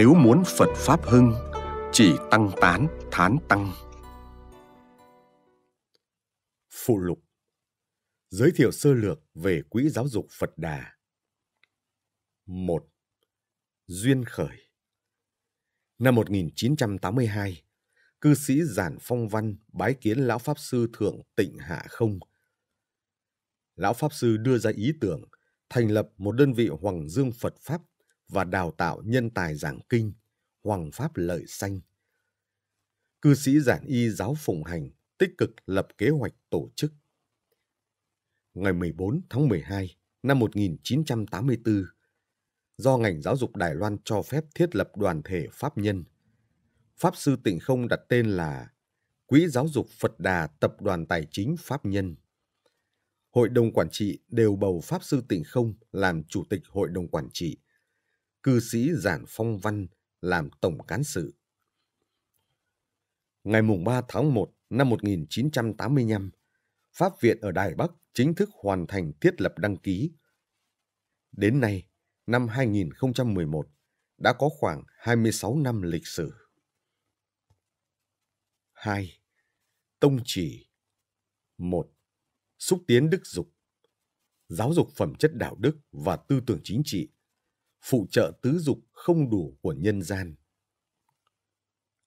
nếu muốn Phật Pháp hưng, chỉ tăng tán, thán tăng. Phụ lục Giới thiệu sơ lược về Quỹ Giáo dục Phật Đà 1. Duyên khởi Năm 1982, cư sĩ Giản Phong Văn bái kiến Lão Pháp Sư Thượng Tịnh Hạ Không. Lão Pháp Sư đưa ra ý tưởng thành lập một đơn vị Hoàng Dương Phật Pháp và đào tạo nhân tài giảng kinh, hoàng pháp lợi sanh. Cư sĩ giản y giáo phụng hành tích cực lập kế hoạch tổ chức. Ngày 14 tháng 12 năm 1984, do ngành giáo dục Đài Loan cho phép thiết lập đoàn thể Pháp nhân, Pháp sư Tịnh Không đặt tên là Quỹ Giáo dục Phật Đà Tập đoàn Tài chính Pháp nhân. Hội đồng quản trị đều bầu Pháp sư Tịnh Không làm chủ tịch hội đồng quản trị – cư sĩ Giản Phong Văn làm tổng cán sự. Ngày mùng 3 tháng 1 năm 1985, Pháp Viện ở Đài Bắc chính thức hoàn thành thiết lập đăng ký. Đến nay, năm 2011, đã có khoảng 26 năm lịch sử. 2. Tông chỉ 1. Xúc tiến đức dục Giáo dục phẩm chất đạo đức và tư tưởng chính trị phụ trợ tứ dục không đủ của nhân gian.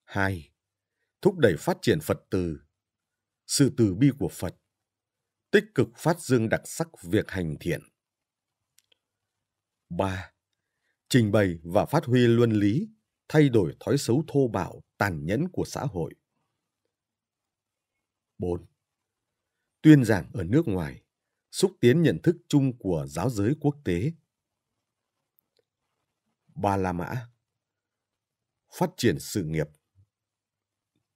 2. Thúc đẩy phát triển Phật từ, sự từ bi của Phật, tích cực phát dương đặc sắc việc hành thiện. 3. Trình bày và phát huy luân lý, thay đổi thói xấu thô bạo, tàn nhẫn của xã hội. 4. Tuyên giảng ở nước ngoài, xúc tiến nhận thức chung của giáo giới quốc tế Ba La Mã Phát triển sự nghiệp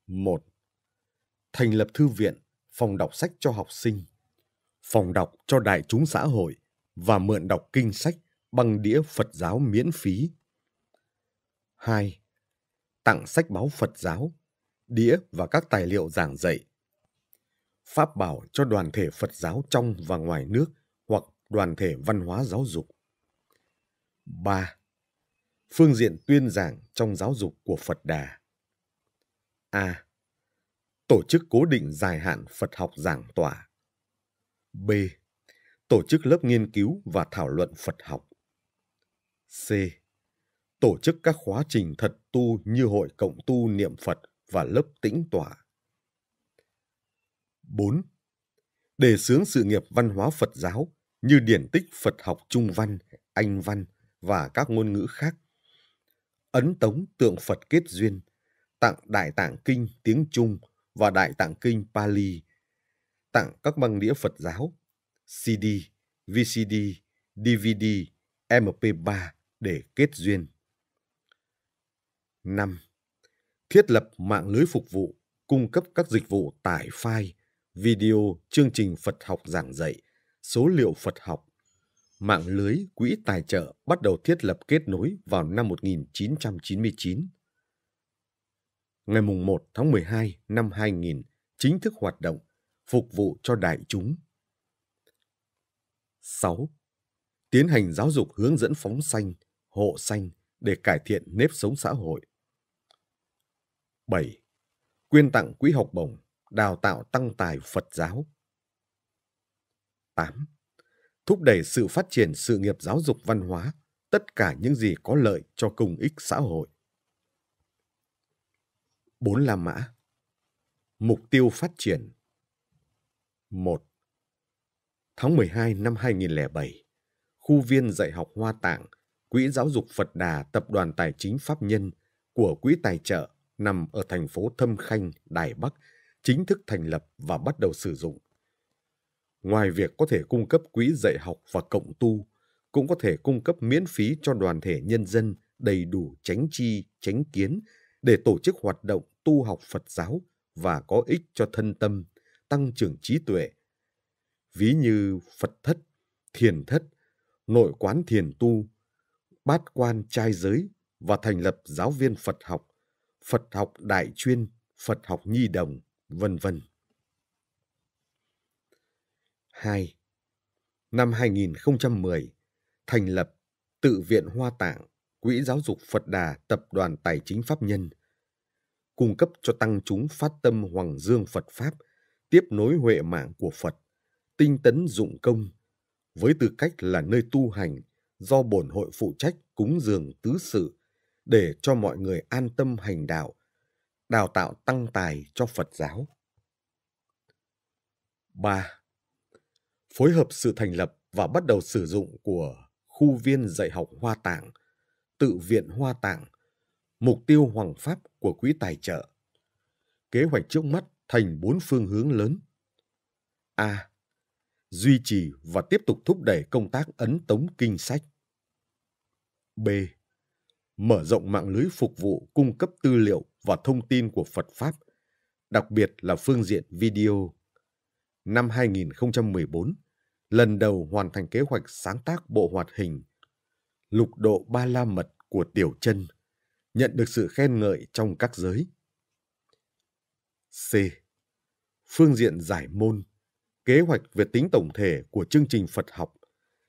1. Thành lập thư viện, phòng đọc sách cho học sinh, phòng đọc cho đại chúng xã hội và mượn đọc kinh sách bằng đĩa Phật giáo miễn phí. 2. Tặng sách báo Phật giáo, đĩa và các tài liệu giảng dạy. Pháp bảo cho đoàn thể Phật giáo trong và ngoài nước hoặc đoàn thể văn hóa giáo dục. 3 phương diện tuyên giảng trong giáo dục của Phật Đà. A. Tổ chức cố định dài hạn Phật học giảng tỏa. B. Tổ chức lớp nghiên cứu và thảo luận Phật học. C. Tổ chức các khóa trình thật tu như hội cộng tu niệm Phật và lớp tĩnh tỏa. 4. Đề xướng sự nghiệp văn hóa Phật giáo như điển tích Phật học Trung văn, Anh văn và các ngôn ngữ khác ấn tống tượng Phật kết duyên, tặng Đại Tạng Kinh tiếng Trung và Đại Tạng Kinh Pali, tặng các băng đĩa Phật giáo, CD, VCD, DVD, MP3 để kết duyên. 5. Thiết lập mạng lưới phục vụ, cung cấp các dịch vụ tải file, video, chương trình Phật học giảng dạy, số liệu Phật học, mạng lưới quỹ tài trợ bắt đầu thiết lập kết nối vào năm 1999. Ngày 1 tháng 12 năm 2000 chính thức hoạt động, phục vụ cho đại chúng. 6. Tiến hành giáo dục hướng dẫn phóng xanh, hộ xanh để cải thiện nếp sống xã hội. 7. Quyên tặng quỹ học bổng, đào tạo tăng tài Phật giáo. 8 thúc đẩy sự phát triển sự nghiệp giáo dục văn hóa, tất cả những gì có lợi cho công ích xã hội. 4 La Mã Mục tiêu phát triển 1. Tháng 12 năm 2007, khu viên dạy học Hoa Tạng, Quỹ Giáo dục Phật Đà Tập đoàn Tài chính Pháp Nhân của Quỹ Tài trợ nằm ở thành phố Thâm Khanh, Đài Bắc, chính thức thành lập và bắt đầu sử dụng ngoài việc có thể cung cấp quỹ dạy học và cộng tu, cũng có thể cung cấp miễn phí cho đoàn thể nhân dân đầy đủ tránh chi, tránh kiến để tổ chức hoạt động tu học Phật giáo và có ích cho thân tâm, tăng trưởng trí tuệ. Ví như Phật thất, thiền thất, nội quán thiền tu, bát quan trai giới và thành lập giáo viên Phật học, Phật học đại chuyên, Phật học nhi đồng, vân vân. 2. Năm 2010, thành lập Tự viện Hoa Tạng, Quỹ giáo dục Phật Đà Tập đoàn Tài chính Pháp Nhân, cung cấp cho tăng chúng phát tâm Hoàng Dương Phật Pháp, tiếp nối huệ mạng của Phật, tinh tấn dụng công, với tư cách là nơi tu hành do bổn hội phụ trách cúng dường tứ sự để cho mọi người an tâm hành đạo, đào tạo tăng tài cho Phật giáo. 3 phối hợp sự thành lập và bắt đầu sử dụng của khu viên dạy học Hoa Tạng, tự viện Hoa Tạng, mục tiêu hoàng pháp của quỹ tài trợ. Kế hoạch trước mắt thành bốn phương hướng lớn. A. Duy trì và tiếp tục thúc đẩy công tác ấn tống kinh sách. B. Mở rộng mạng lưới phục vụ cung cấp tư liệu và thông tin của Phật Pháp, đặc biệt là phương diện video. Năm 2014, lần đầu hoàn thành kế hoạch sáng tác bộ hoạt hình Lục độ ba la mật của Tiểu chân nhận được sự khen ngợi trong các giới. C. Phương diện giải môn, kế hoạch về tính tổng thể của chương trình Phật học,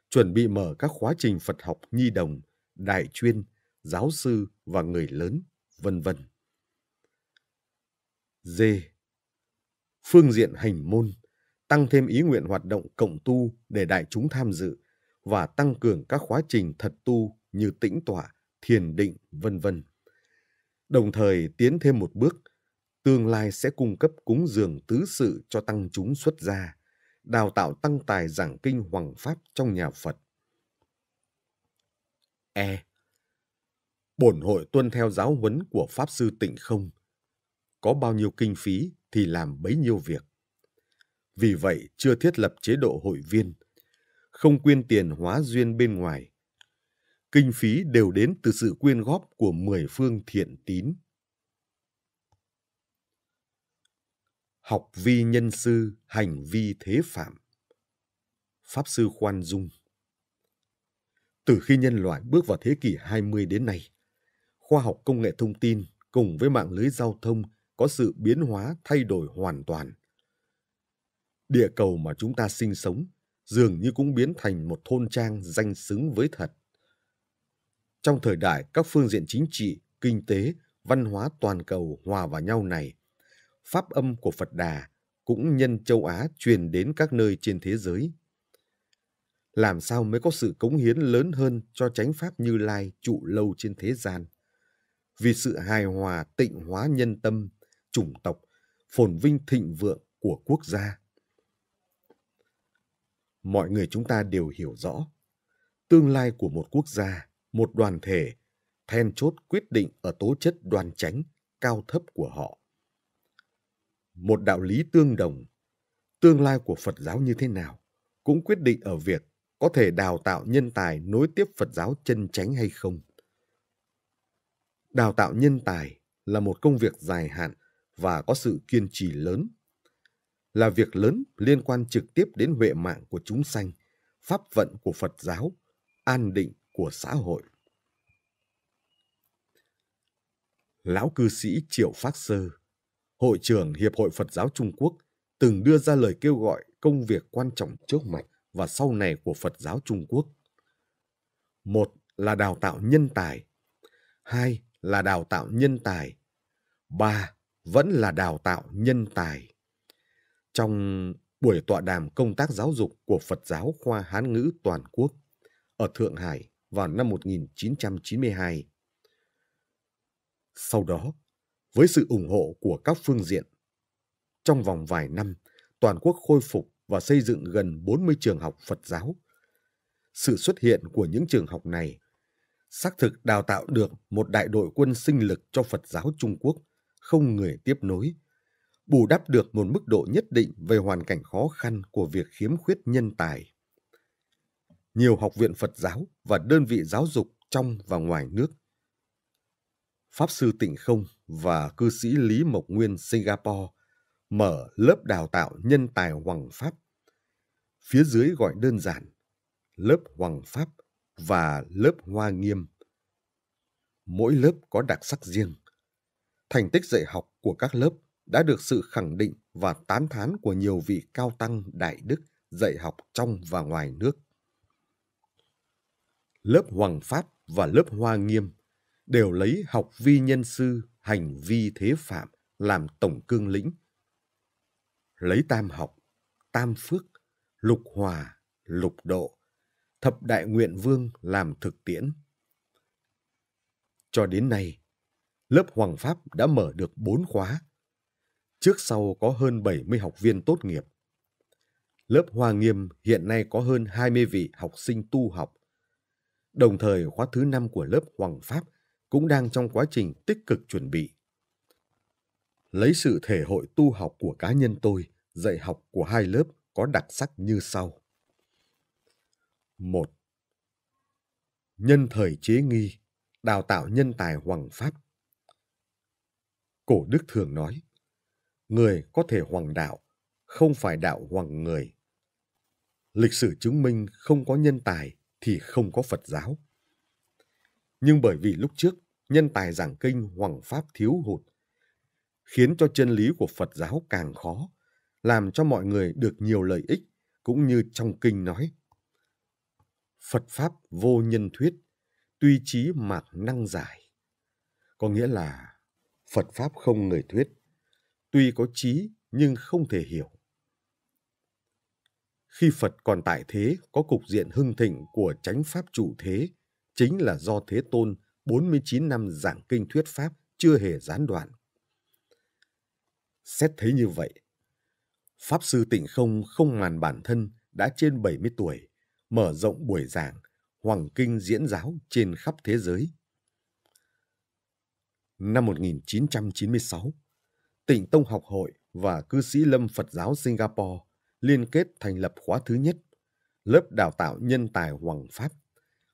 chuẩn bị mở các khóa trình Phật học nhi đồng, đại chuyên, giáo sư và người lớn, vân vân. D. Phương diện hành môn, tăng thêm ý nguyện hoạt động cộng tu để đại chúng tham dự và tăng cường các khóa trình thật tu như tĩnh tọa, thiền định, vân vân. Đồng thời tiến thêm một bước, tương lai sẽ cung cấp cúng dường tứ sự cho tăng chúng xuất gia, đào tạo tăng tài giảng kinh hoàng pháp trong nhà Phật. E. Bổn hội tuân theo giáo huấn của Pháp Sư Tịnh Không. Có bao nhiêu kinh phí thì làm bấy nhiêu việc vì vậy chưa thiết lập chế độ hội viên, không quyên tiền hóa duyên bên ngoài. Kinh phí đều đến từ sự quyên góp của mười phương thiện tín. Học vi nhân sư, hành vi thế phạm. Pháp sư khoan dung. Từ khi nhân loại bước vào thế kỷ 20 đến nay, khoa học công nghệ thông tin cùng với mạng lưới giao thông có sự biến hóa thay đổi hoàn toàn địa cầu mà chúng ta sinh sống dường như cũng biến thành một thôn trang danh xứng với thật. Trong thời đại các phương diện chính trị, kinh tế, văn hóa toàn cầu hòa vào nhau này, pháp âm của Phật Đà cũng nhân châu Á truyền đến các nơi trên thế giới. Làm sao mới có sự cống hiến lớn hơn cho chánh pháp Như Lai trụ lâu trên thế gian? Vì sự hài hòa tịnh hóa nhân tâm, chủng tộc, phồn vinh thịnh vượng của quốc gia mọi người chúng ta đều hiểu rõ tương lai của một quốc gia một đoàn thể then chốt quyết định ở tố chất đoan chánh cao thấp của họ một đạo lý tương đồng tương lai của phật giáo như thế nào cũng quyết định ở việc có thể đào tạo nhân tài nối tiếp phật giáo chân chánh hay không đào tạo nhân tài là một công việc dài hạn và có sự kiên trì lớn là việc lớn liên quan trực tiếp đến huệ mạng của chúng sanh, pháp vận của Phật giáo, an định của xã hội. Lão cư sĩ Triệu Pháp Sơ, Hội trưởng Hiệp hội Phật giáo Trung Quốc, từng đưa ra lời kêu gọi công việc quan trọng trước mặt và sau này của Phật giáo Trung Quốc. Một là đào tạo nhân tài, hai là đào tạo nhân tài, ba vẫn là đào tạo nhân tài trong buổi tọa đàm công tác giáo dục của Phật giáo khoa Hán ngữ toàn quốc ở Thượng Hải vào năm 1992. Sau đó, với sự ủng hộ của các phương diện, trong vòng vài năm, toàn quốc khôi phục và xây dựng gần 40 trường học Phật giáo. Sự xuất hiện của những trường học này xác thực đào tạo được một đại đội quân sinh lực cho Phật giáo Trung Quốc không người tiếp nối – bù đắp được một mức độ nhất định về hoàn cảnh khó khăn của việc khiếm khuyết nhân tài. Nhiều học viện Phật giáo và đơn vị giáo dục trong và ngoài nước. Pháp sư Tịnh Không và cư sĩ Lý Mộc Nguyên Singapore mở lớp đào tạo nhân tài Hoàng Pháp. Phía dưới gọi đơn giản lớp Hoàng Pháp và lớp Hoa Nghiêm. Mỗi lớp có đặc sắc riêng. Thành tích dạy học của các lớp đã được sự khẳng định và tán thán của nhiều vị cao tăng đại đức dạy học trong và ngoài nước. Lớp Hoàng Pháp và lớp Hoa Nghiêm đều lấy học vi nhân sư, hành vi thế phạm làm tổng cương lĩnh. Lấy tam học, tam phước, lục hòa, lục độ, thập đại nguyện vương làm thực tiễn. Cho đến nay, lớp Hoàng Pháp đã mở được bốn khóa Trước sau có hơn 70 học viên tốt nghiệp. Lớp Hoa Nghiêm hiện nay có hơn 20 vị học sinh tu học. Đồng thời khóa thứ 5 của lớp Hoàng Pháp cũng đang trong quá trình tích cực chuẩn bị. Lấy sự thể hội tu học của cá nhân tôi, dạy học của hai lớp có đặc sắc như sau. 1. Nhân thời chế nghi, đào tạo nhân tài hoàng pháp. Cổ Đức thường nói, người có thể hoàng đạo, không phải đạo hoàng người. Lịch sử chứng minh không có nhân tài thì không có Phật giáo. Nhưng bởi vì lúc trước nhân tài giảng kinh hoàng pháp thiếu hụt, khiến cho chân lý của Phật giáo càng khó, làm cho mọi người được nhiều lợi ích, cũng như trong kinh nói. Phật Pháp vô nhân thuyết, tuy trí mạc năng giải. Có nghĩa là Phật Pháp không người thuyết, tuy có trí nhưng không thể hiểu khi phật còn tại thế có cục diện hưng thịnh của chánh pháp chủ thế chính là do thế tôn 49 năm giảng kinh thuyết pháp chưa hề gián đoạn xét thấy như vậy pháp sư tịnh không không màn bản thân đã trên 70 tuổi mở rộng buổi giảng Hoàng Kinh diễn giáo trên khắp thế giới. Năm 1996, Tịnh Tông Học hội và Cư sĩ Lâm Phật giáo Singapore liên kết thành lập khóa thứ nhất, lớp đào tạo nhân tài Hoàng Pháp,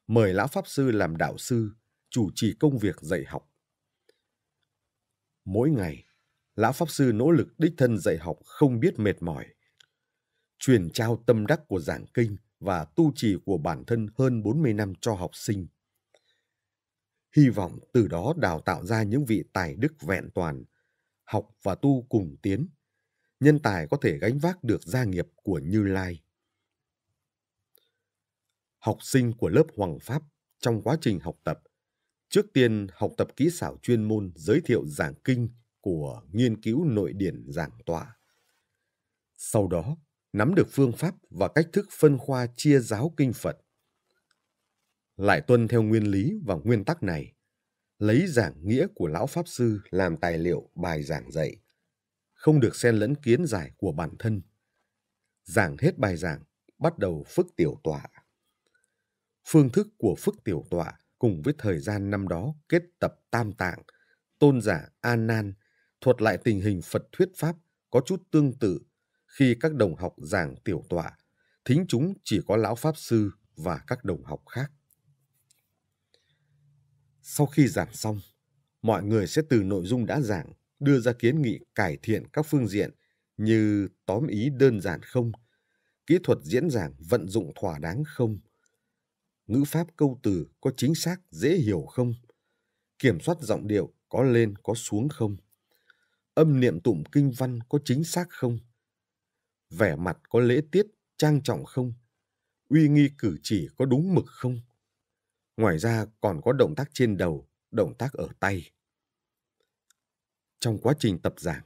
mời Lão Pháp Sư làm đạo sư, chủ trì công việc dạy học. Mỗi ngày, Lão Pháp Sư nỗ lực đích thân dạy học không biết mệt mỏi, truyền trao tâm đắc của giảng kinh và tu trì của bản thân hơn 40 năm cho học sinh. Hy vọng từ đó đào tạo ra những vị tài đức vẹn toàn – học và tu cùng tiến. Nhân tài có thể gánh vác được gia nghiệp của Như Lai. Học sinh của lớp Hoàng Pháp trong quá trình học tập, trước tiên học tập kỹ xảo chuyên môn giới thiệu giảng kinh của nghiên cứu nội điển giảng tọa. Sau đó, nắm được phương pháp và cách thức phân khoa chia giáo kinh Phật. Lại tuân theo nguyên lý và nguyên tắc này, lấy giảng nghĩa của lão pháp sư làm tài liệu bài giảng dạy không được xen lẫn kiến giải của bản thân giảng hết bài giảng bắt đầu phức tiểu tọa phương thức của phức tiểu tọa cùng với thời gian năm đó kết tập tam tạng tôn giả an nan thuật lại tình hình phật thuyết pháp có chút tương tự khi các đồng học giảng tiểu tọa thính chúng chỉ có lão pháp sư và các đồng học khác sau khi giảng xong, mọi người sẽ từ nội dung đã giảng đưa ra kiến nghị cải thiện các phương diện như tóm ý đơn giản không, kỹ thuật diễn giảng vận dụng thỏa đáng không, ngữ pháp câu từ có chính xác dễ hiểu không, kiểm soát giọng điệu có lên có xuống không, âm niệm tụng kinh văn có chính xác không, vẻ mặt có lễ tiết trang trọng không, uy nghi cử chỉ có đúng mực không, Ngoài ra còn có động tác trên đầu, động tác ở tay. Trong quá trình tập giảng,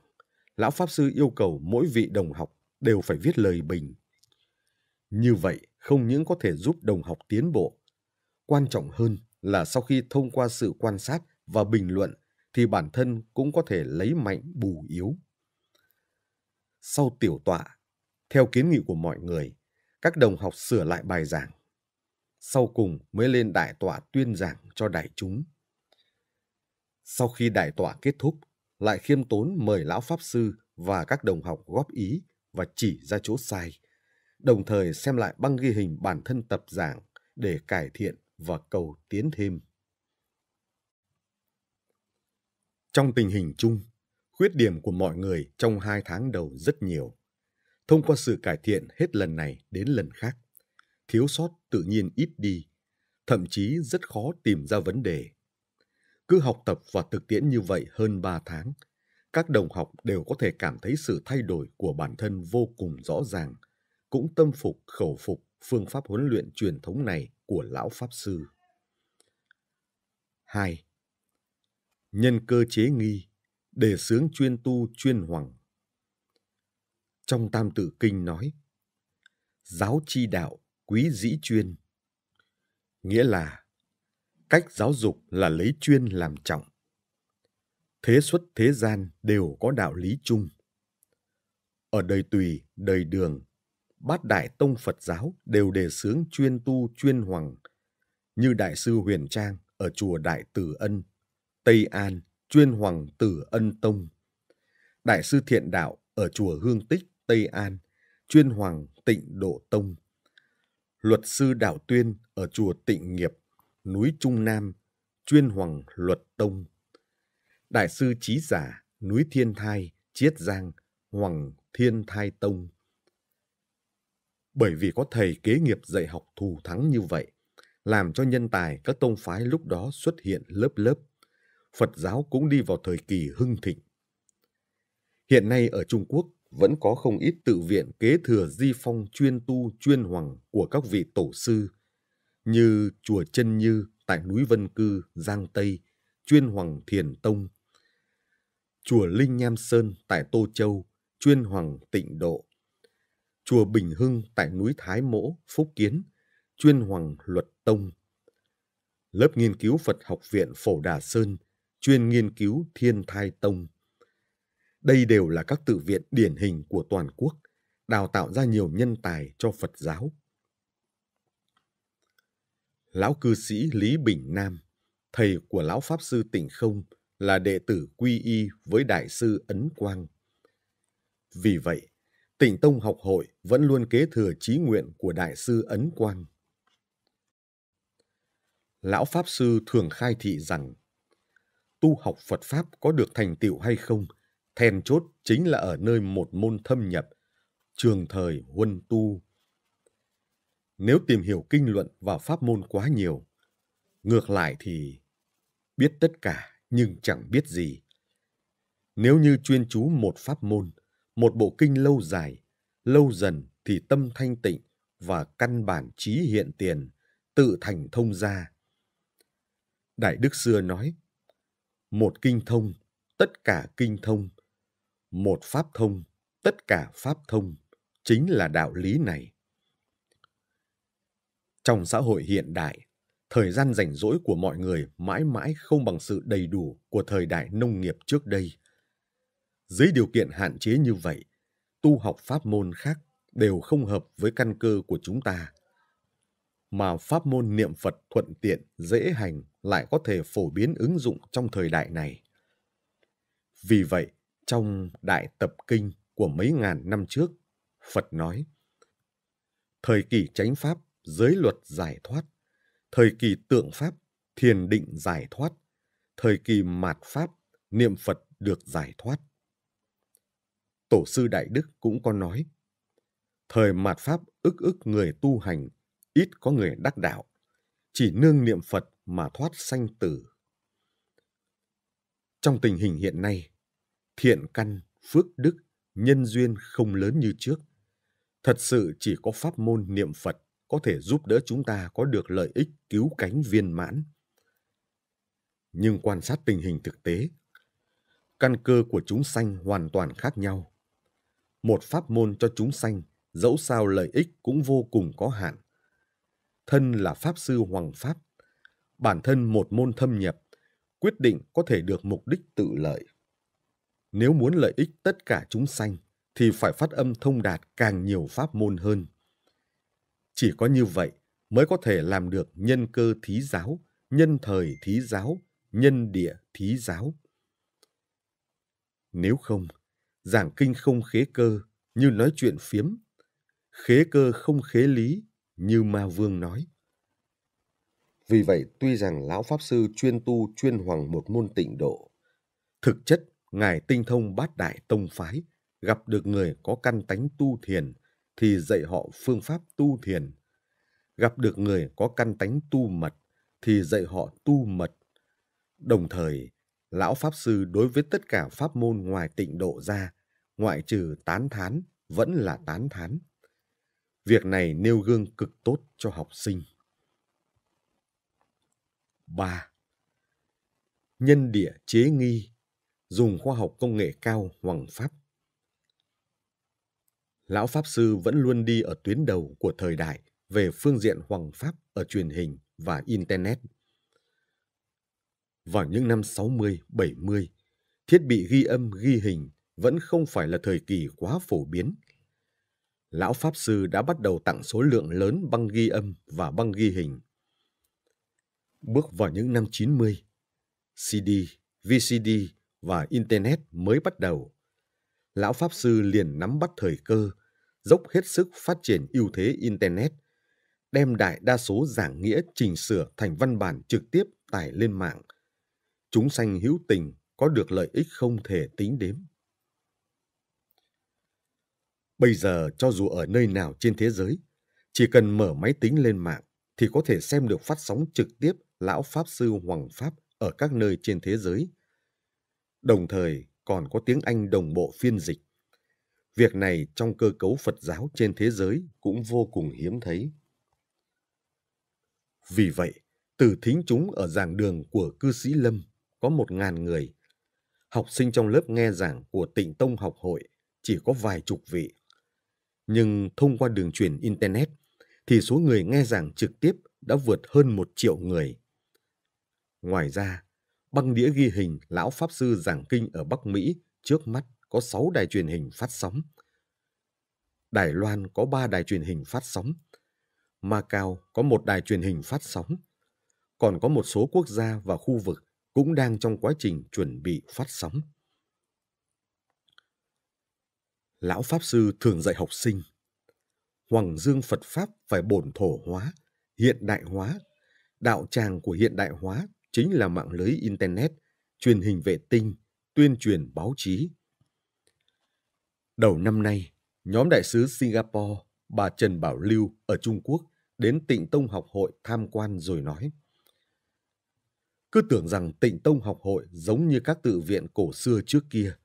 lão pháp sư yêu cầu mỗi vị đồng học đều phải viết lời bình. Như vậy không những có thể giúp đồng học tiến bộ, quan trọng hơn là sau khi thông qua sự quan sát và bình luận thì bản thân cũng có thể lấy mạnh bù yếu. Sau tiểu tọa, theo kiến nghị của mọi người, các đồng học sửa lại bài giảng sau cùng mới lên đại tọa tuyên giảng cho đại chúng. Sau khi đại tọa kết thúc, lại khiêm tốn mời lão pháp sư và các đồng học góp ý và chỉ ra chỗ sai, đồng thời xem lại băng ghi hình bản thân tập giảng để cải thiện và cầu tiến thêm. Trong tình hình chung, khuyết điểm của mọi người trong hai tháng đầu rất nhiều. Thông qua sự cải thiện hết lần này đến lần khác, thiếu sót tự nhiên ít đi thậm chí rất khó tìm ra vấn đề cứ học tập và thực tiễn như vậy hơn 3 tháng, các đồng học đều có thể cảm thấy sự thay đổi của bản thân vô cùng rõ ràng, cũng tâm phục khẩu phục phương pháp huấn luyện truyền thống này của lão pháp sư. 2. Nhân cơ chế nghi, để sướng chuyên tu chuyên hoàng. Trong Tam Tự Kinh nói: Giáo chi đạo, quý dĩ chuyên nghĩa là cách giáo dục là lấy chuyên làm trọng thế xuất thế gian đều có đạo lý chung ở đời tùy đời đường bát đại tông phật giáo đều đề xướng chuyên tu chuyên hoàng như đại sư huyền trang ở chùa đại tử ân tây an chuyên hoàng tử ân tông đại sư thiện đạo ở chùa hương tích tây an chuyên hoàng tịnh độ tông luật sư Đạo Tuyên ở chùa Tịnh Nghiệp, núi Trung Nam, chuyên hoàng luật tông. Đại sư Chí Giả, núi Thiên Thai, Chiết Giang, Hoàng Thiên Thai Tông. Bởi vì có thầy kế nghiệp dạy học thù thắng như vậy, làm cho nhân tài các tông phái lúc đó xuất hiện lớp lớp. Phật giáo cũng đi vào thời kỳ hưng thịnh. Hiện nay ở Trung Quốc vẫn có không ít tự viện kế thừa di phong chuyên tu chuyên hoàng của các vị tổ sư như chùa Chân Như tại núi Vân Cư, Giang Tây, chuyên hoàng Thiền Tông, chùa Linh Nham Sơn tại Tô Châu, chuyên hoàng Tịnh Độ, chùa Bình Hưng tại núi Thái Mỗ, Phúc Kiến, chuyên hoàng Luật Tông, lớp nghiên cứu Phật học viện Phổ Đà Sơn, chuyên nghiên cứu Thiên Thai Tông, đây đều là các tự viện điển hình của toàn quốc, đào tạo ra nhiều nhân tài cho Phật giáo. Lão cư sĩ Lý Bình Nam, thầy của lão Pháp Sư Tịnh Không, là đệ tử quy y với Đại sư Ấn Quang. Vì vậy, Tịnh Tông học hội vẫn luôn kế thừa trí nguyện của Đại sư Ấn Quang. Lão Pháp Sư thường khai thị rằng, tu học Phật Pháp có được thành tựu hay không – Then chốt chính là ở nơi một môn thâm nhập, trường thời huân tu. Nếu tìm hiểu kinh luận và pháp môn quá nhiều, ngược lại thì biết tất cả nhưng chẳng biết gì. Nếu như chuyên chú một pháp môn, một bộ kinh lâu dài, lâu dần thì tâm thanh tịnh và căn bản trí hiện tiền, tự thành thông ra. Đại Đức xưa nói, một kinh thông, tất cả kinh thông, một pháp thông tất cả pháp thông chính là đạo lý này trong xã hội hiện đại thời gian rảnh rỗi của mọi người mãi mãi không bằng sự đầy đủ của thời đại nông nghiệp trước đây dưới điều kiện hạn chế như vậy tu học pháp môn khác đều không hợp với căn cơ của chúng ta mà pháp môn niệm phật thuận tiện dễ hành lại có thể phổ biến ứng dụng trong thời đại này vì vậy trong Đại Tập Kinh của mấy ngàn năm trước, Phật nói, thời kỳ chánh pháp, giới luật giải thoát, thời kỳ tượng pháp, thiền định giải thoát, thời kỳ mạt pháp, niệm Phật được giải thoát. Tổ sư Đại Đức cũng có nói, thời mạt pháp ức ức người tu hành, ít có người đắc đạo, chỉ nương niệm Phật mà thoát sanh tử. Trong tình hình hiện nay, thiện căn, phước đức, nhân duyên không lớn như trước. Thật sự chỉ có pháp môn niệm Phật có thể giúp đỡ chúng ta có được lợi ích cứu cánh viên mãn. Nhưng quan sát tình hình thực tế, căn cơ của chúng sanh hoàn toàn khác nhau. Một pháp môn cho chúng sanh, dẫu sao lợi ích cũng vô cùng có hạn. Thân là Pháp Sư Hoàng Pháp, bản thân một môn thâm nhập, quyết định có thể được mục đích tự lợi nếu muốn lợi ích tất cả chúng sanh thì phải phát âm thông đạt càng nhiều pháp môn hơn. Chỉ có như vậy mới có thể làm được nhân cơ thí giáo, nhân thời thí giáo, nhân địa thí giáo. Nếu không, giảng kinh không khế cơ như nói chuyện phiếm, khế cơ không khế lý như ma vương nói. Vì vậy, tuy rằng Lão Pháp Sư chuyên tu chuyên hoàng một môn tịnh độ, thực chất Ngài tinh thông bát đại tông phái, gặp được người có căn tánh tu thiền thì dạy họ phương pháp tu thiền. Gặp được người có căn tánh tu mật thì dạy họ tu mật. Đồng thời, lão pháp sư đối với tất cả pháp môn ngoài tịnh độ ra, ngoại trừ tán thán vẫn là tán thán. Việc này nêu gương cực tốt cho học sinh. 3. Nhân địa chế nghi dùng khoa học công nghệ cao hoằng pháp. Lão Pháp Sư vẫn luôn đi ở tuyến đầu của thời đại về phương diện hoằng pháp ở truyền hình và Internet. Vào những năm 60, 70, thiết bị ghi âm ghi hình vẫn không phải là thời kỳ quá phổ biến. Lão Pháp Sư đã bắt đầu tặng số lượng lớn băng ghi âm và băng ghi hình. Bước vào những năm 90, CD, VCD và Internet mới bắt đầu. Lão Pháp Sư liền nắm bắt thời cơ, dốc hết sức phát triển ưu thế Internet, đem đại đa số giảng nghĩa chỉnh sửa thành văn bản trực tiếp tải lên mạng. Chúng sanh hữu tình có được lợi ích không thể tính đếm. Bây giờ cho dù ở nơi nào trên thế giới, chỉ cần mở máy tính lên mạng thì có thể xem được phát sóng trực tiếp Lão Pháp Sư Hoàng Pháp ở các nơi trên thế giới đồng thời còn có tiếng Anh đồng bộ phiên dịch. Việc này trong cơ cấu Phật giáo trên thế giới cũng vô cùng hiếm thấy. Vì vậy, từ thính chúng ở giảng đường của cư sĩ Lâm có một ngàn người. Học sinh trong lớp nghe giảng của tịnh tông học hội chỉ có vài chục vị. Nhưng thông qua đường truyền Internet thì số người nghe giảng trực tiếp đã vượt hơn một triệu người. Ngoài ra, băng đĩa ghi hình lão pháp sư giảng kinh ở Bắc Mỹ trước mắt có 6 đài truyền hình phát sóng. Đài Loan có 3 đài truyền hình phát sóng. Macau có một đài truyền hình phát sóng. Còn có một số quốc gia và khu vực cũng đang trong quá trình chuẩn bị phát sóng. Lão Pháp Sư thường dạy học sinh Hoàng Dương Phật Pháp phải bổn thổ hóa, hiện đại hóa. Đạo tràng của hiện đại hóa chính là mạng lưới internet truyền hình vệ tinh tuyên truyền báo chí đầu năm nay nhóm đại sứ singapore bà trần bảo lưu ở trung quốc đến tịnh tông học hội tham quan rồi nói cứ tưởng rằng tịnh tông học hội giống như các tự viện cổ xưa trước kia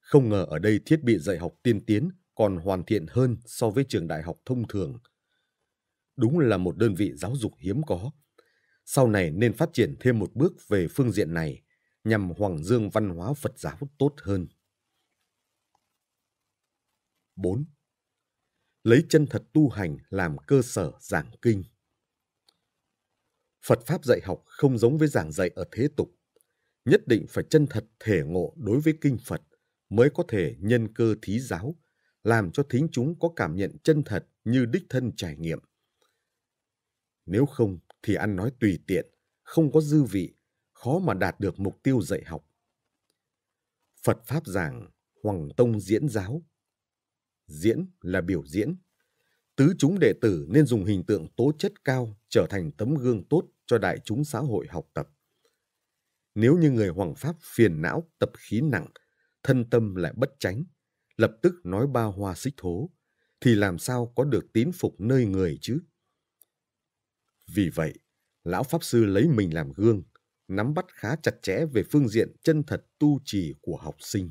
không ngờ ở đây thiết bị dạy học tiên tiến còn hoàn thiện hơn so với trường đại học thông thường đúng là một đơn vị giáo dục hiếm có sau này nên phát triển thêm một bước về phương diện này nhằm hoàng dương văn hóa Phật giáo tốt hơn. 4. Lấy chân thật tu hành làm cơ sở giảng kinh. Phật pháp dạy học không giống với giảng dạy ở thế tục, nhất định phải chân thật thể ngộ đối với kinh Phật mới có thể nhân cơ thí giáo, làm cho thính chúng có cảm nhận chân thật như đích thân trải nghiệm. Nếu không, thì ăn nói tùy tiện, không có dư vị, khó mà đạt được mục tiêu dạy học. Phật Pháp giảng, Hoàng Tông diễn giáo. Diễn là biểu diễn. Tứ chúng đệ tử nên dùng hình tượng tố chất cao trở thành tấm gương tốt cho đại chúng xã hội học tập. Nếu như người Hoàng Pháp phiền não tập khí nặng, thân tâm lại bất tránh, lập tức nói ba hoa xích thố, thì làm sao có được tín phục nơi người chứ? Vì vậy, lão pháp sư lấy mình làm gương, nắm bắt khá chặt chẽ về phương diện chân thật tu trì của học sinh.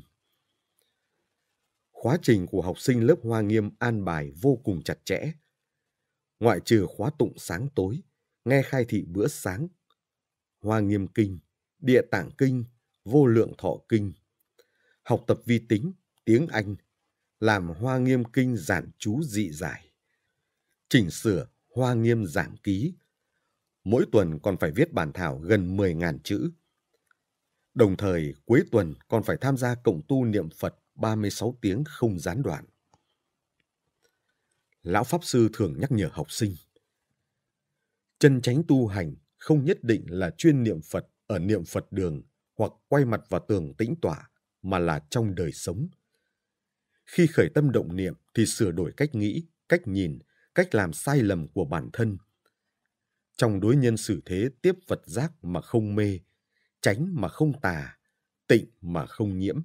Khóa trình của học sinh lớp Hoa Nghiêm an bài vô cùng chặt chẽ. Ngoại trừ khóa tụng sáng tối, nghe khai thị bữa sáng, Hoa Nghiêm kinh, Địa Tạng kinh, Vô Lượng Thọ kinh, học tập vi tính, tiếng Anh, làm Hoa Nghiêm kinh giản chú dị giải, chỉnh sửa Hoa Nghiêm giảng ký mỗi tuần con phải viết bản thảo gần 10.000 chữ. Đồng thời, cuối tuần con phải tham gia cộng tu niệm Phật 36 tiếng không gián đoạn. Lão Pháp Sư thường nhắc nhở học sinh. Chân tránh tu hành không nhất định là chuyên niệm Phật ở niệm Phật đường hoặc quay mặt vào tường tĩnh tỏa mà là trong đời sống. Khi khởi tâm động niệm thì sửa đổi cách nghĩ, cách nhìn, cách làm sai lầm của bản thân trong đối nhân xử thế tiếp vật giác mà không mê tránh mà không tà tịnh mà không nhiễm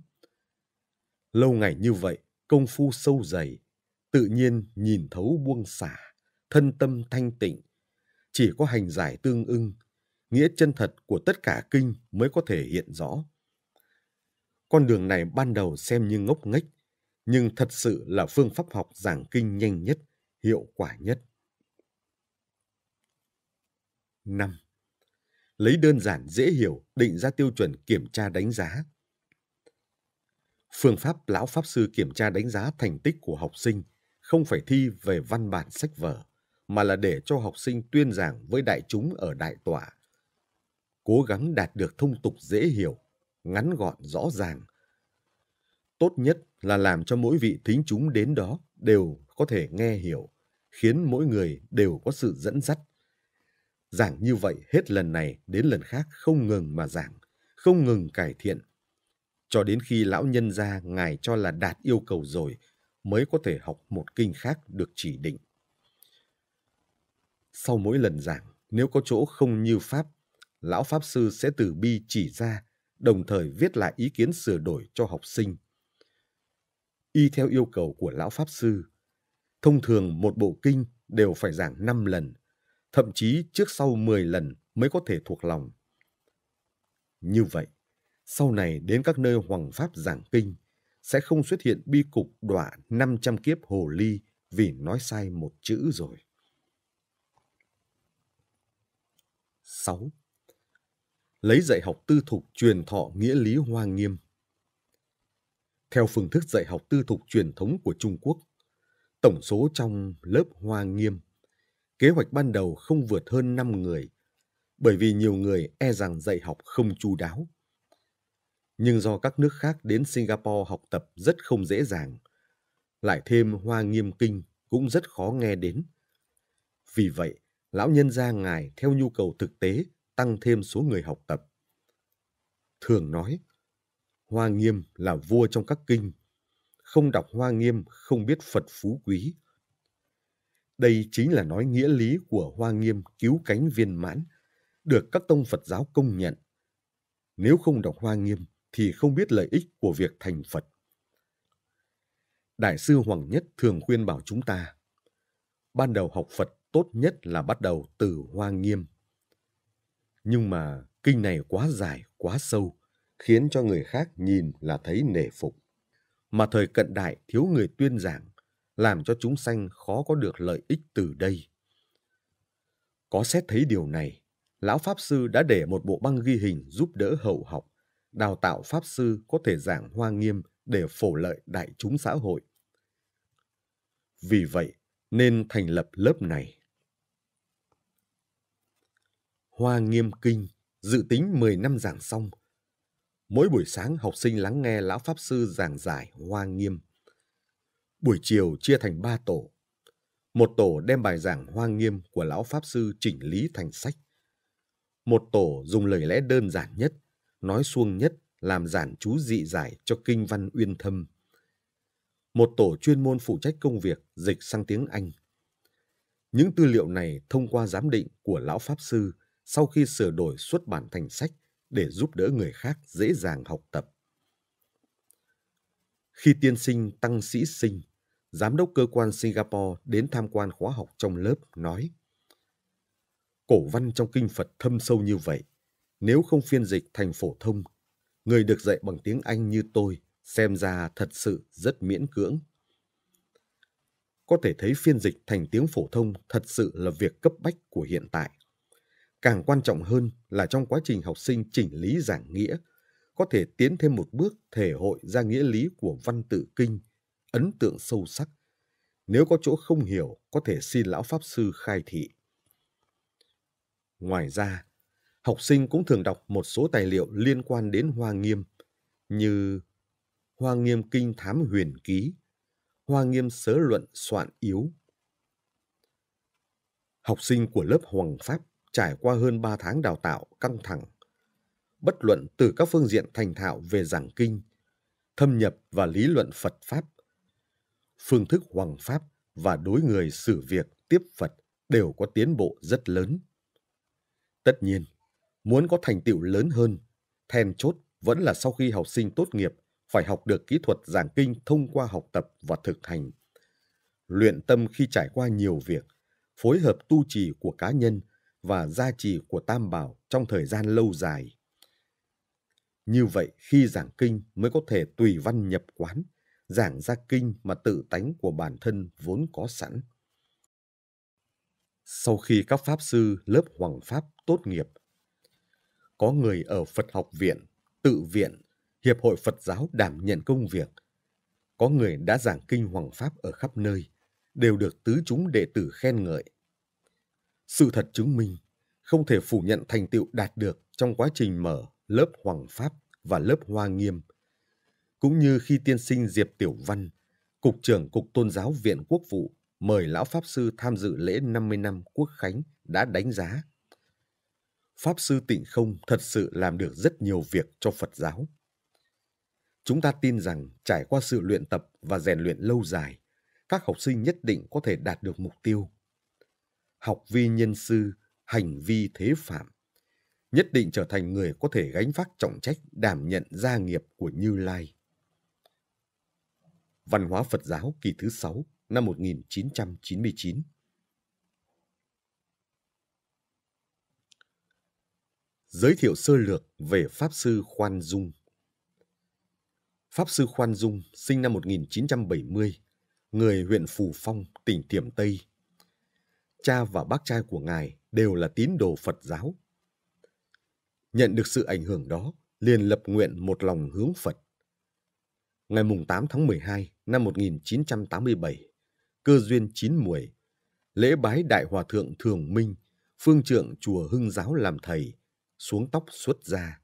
lâu ngày như vậy công phu sâu dày tự nhiên nhìn thấu buông xả thân tâm thanh tịnh chỉ có hành giải tương ưng nghĩa chân thật của tất cả kinh mới có thể hiện rõ con đường này ban đầu xem như ngốc nghếch nhưng thật sự là phương pháp học giảng kinh nhanh nhất hiệu quả nhất 5. Lấy đơn giản dễ hiểu định ra tiêu chuẩn kiểm tra đánh giá. Phương pháp lão pháp sư kiểm tra đánh giá thành tích của học sinh không phải thi về văn bản sách vở mà là để cho học sinh tuyên giảng với đại chúng ở đại tòa. Cố gắng đạt được thông tục dễ hiểu, ngắn gọn rõ ràng. Tốt nhất là làm cho mỗi vị thính chúng đến đó đều có thể nghe hiểu, khiến mỗi người đều có sự dẫn dắt Giảng như vậy hết lần này đến lần khác không ngừng mà giảng, không ngừng cải thiện. Cho đến khi lão nhân gia ngài cho là đạt yêu cầu rồi mới có thể học một kinh khác được chỉ định. Sau mỗi lần giảng, nếu có chỗ không như Pháp, lão Pháp Sư sẽ từ bi chỉ ra, đồng thời viết lại ý kiến sửa đổi cho học sinh. Y theo yêu cầu của lão Pháp Sư, thông thường một bộ kinh đều phải giảng 5 lần, thậm chí trước sau 10 lần mới có thể thuộc lòng. Như vậy, sau này đến các nơi hoàng pháp giảng kinh sẽ không xuất hiện bi cục đọa 500 kiếp hồ ly vì nói sai một chữ rồi. 6. Lấy dạy học tư thục truyền thọ nghĩa lý hoa nghiêm. Theo phương thức dạy học tư thục truyền thống của Trung Quốc, tổng số trong lớp hoa nghiêm kế hoạch ban đầu không vượt hơn 5 người, bởi vì nhiều người e rằng dạy học không chu đáo. Nhưng do các nước khác đến Singapore học tập rất không dễ dàng, lại thêm hoa nghiêm kinh cũng rất khó nghe đến. Vì vậy, lão nhân gia ngài theo nhu cầu thực tế tăng thêm số người học tập. Thường nói, hoa nghiêm là vua trong các kinh, không đọc hoa nghiêm không biết Phật phú quý, đây chính là nói nghĩa lý của Hoa Nghiêm cứu cánh viên mãn, được các tông Phật giáo công nhận. Nếu không đọc Hoa Nghiêm thì không biết lợi ích của việc thành Phật. Đại sư Hoàng Nhất thường khuyên bảo chúng ta, ban đầu học Phật tốt nhất là bắt đầu từ Hoa Nghiêm. Nhưng mà kinh này quá dài, quá sâu, khiến cho người khác nhìn là thấy nể phục. Mà thời cận đại thiếu người tuyên giảng, làm cho chúng sanh khó có được lợi ích từ đây. Có xét thấy điều này, lão pháp sư đã để một bộ băng ghi hình giúp đỡ hậu học, đào tạo pháp sư có thể giảng hoa nghiêm để phổ lợi đại chúng xã hội. Vì vậy, nên thành lập lớp này. Hoa Nghiêm Kinh, dự tính 10 năm giảng xong. Mỗi buổi sáng học sinh lắng nghe lão pháp sư giảng giải Hoa Nghiêm. Buổi chiều chia thành ba tổ. Một tổ đem bài giảng hoang nghiêm của lão Pháp Sư chỉnh lý thành sách. Một tổ dùng lời lẽ đơn giản nhất, nói suông nhất, làm giản chú dị giải cho kinh văn uyên thâm. Một tổ chuyên môn phụ trách công việc dịch sang tiếng Anh. Những tư liệu này thông qua giám định của lão Pháp Sư sau khi sửa đổi xuất bản thành sách để giúp đỡ người khác dễ dàng học tập. Khi tiên sinh tăng sĩ sinh, giám đốc cơ quan Singapore đến tham quan khóa học trong lớp nói Cổ văn trong kinh Phật thâm sâu như vậy, nếu không phiên dịch thành phổ thông, người được dạy bằng tiếng Anh như tôi xem ra thật sự rất miễn cưỡng. Có thể thấy phiên dịch thành tiếng phổ thông thật sự là việc cấp bách của hiện tại. Càng quan trọng hơn là trong quá trình học sinh chỉnh lý giảng nghĩa, có thể tiến thêm một bước thể hội ra nghĩa lý của văn tự kinh – ấn tượng sâu sắc. Nếu có chỗ không hiểu, có thể xin lão pháp sư khai thị. Ngoài ra, học sinh cũng thường đọc một số tài liệu liên quan đến Hoa Nghiêm như Hoa Nghiêm Kinh Thám Huyền Ký, Hoa Nghiêm Sớ Luận Soạn Yếu. Học sinh của lớp Hoàng Pháp trải qua hơn 3 tháng đào tạo căng thẳng, bất luận từ các phương diện thành thạo về giảng kinh, thâm nhập và lý luận Phật Pháp – phương thức hoằng pháp và đối người xử việc tiếp Phật đều có tiến bộ rất lớn. Tất nhiên, muốn có thành tựu lớn hơn, then chốt vẫn là sau khi học sinh tốt nghiệp phải học được kỹ thuật giảng kinh thông qua học tập và thực hành. Luyện tâm khi trải qua nhiều việc, phối hợp tu trì của cá nhân và gia trì của tam bảo trong thời gian lâu dài. Như vậy khi giảng kinh mới có thể tùy văn nhập quán, giảng ra kinh mà tự tánh của bản thân vốn có sẵn. Sau khi các pháp sư lớp Hoàng Pháp tốt nghiệp, có người ở Phật học viện, tự viện, Hiệp hội Phật giáo đảm nhận công việc. Có người đã giảng kinh Hoàng Pháp ở khắp nơi, đều được tứ chúng đệ tử khen ngợi. Sự thật chứng minh, không thể phủ nhận thành tựu đạt được trong quá trình mở lớp Hoàng Pháp và lớp Hoa Nghiêm – cũng như khi tiên sinh Diệp Tiểu Văn, Cục trưởng Cục Tôn giáo Viện Quốc vụ mời Lão Pháp Sư tham dự lễ 50 năm Quốc Khánh đã đánh giá. Pháp Sư Tịnh Không thật sự làm được rất nhiều việc cho Phật giáo. Chúng ta tin rằng trải qua sự luyện tập và rèn luyện lâu dài, các học sinh nhất định có thể đạt được mục tiêu. Học vi nhân sư, hành vi thế phạm, nhất định trở thành người có thể gánh vác trọng trách đảm nhận gia nghiệp của Như Lai. Văn hóa Phật giáo kỳ thứ 6 năm 1999. Giới thiệu sơ lược về Pháp Sư Khoan Dung Pháp Sư Khoan Dung sinh năm 1970, người huyện Phù Phong, tỉnh Tiểm Tây. Cha và bác trai của ngài đều là tín đồ Phật giáo. Nhận được sự ảnh hưởng đó, liền lập nguyện một lòng hướng Phật Ngày 8 tháng 12 năm 1987, cơ duyên chín muồi, lễ bái Đại Hòa Thượng Thường Minh, phương trượng chùa Hưng Giáo làm thầy, xuống tóc xuất gia.